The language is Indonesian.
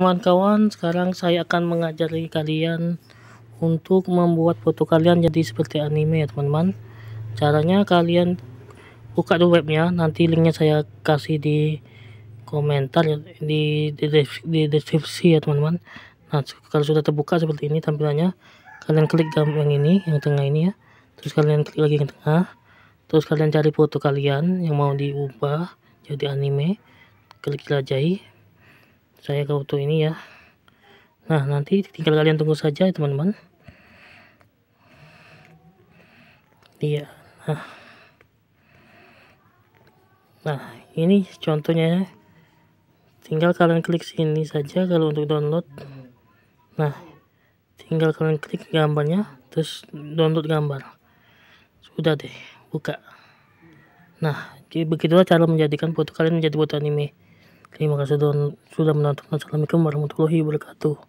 Kawan-kawan, sekarang saya akan mengajari kalian untuk membuat foto kalian jadi seperti anime ya teman-teman. Caranya kalian buka dulu webnya, nanti linknya saya kasih di komentar ya, di, di, di deskripsi ya teman-teman. Nah kalau sudah terbuka seperti ini tampilannya, kalian klik gambar yang ini, yang tengah ini ya. Terus kalian klik lagi yang tengah, terus kalian cari foto kalian yang mau diubah jadi anime, klik jelajahi saya ke foto ini ya nah nanti tinggal kalian tunggu saja ya, teman-teman iya nah. nah ini contohnya ya tinggal kalian klik sini saja kalau untuk download nah tinggal kalian klik gambarnya terus download gambar sudah deh buka nah jadi begitulah cara menjadikan foto kalian menjadi foto anime Terima kasih dan sudah menonton. Assalamualaikum warahmatullahi wabarakatuh.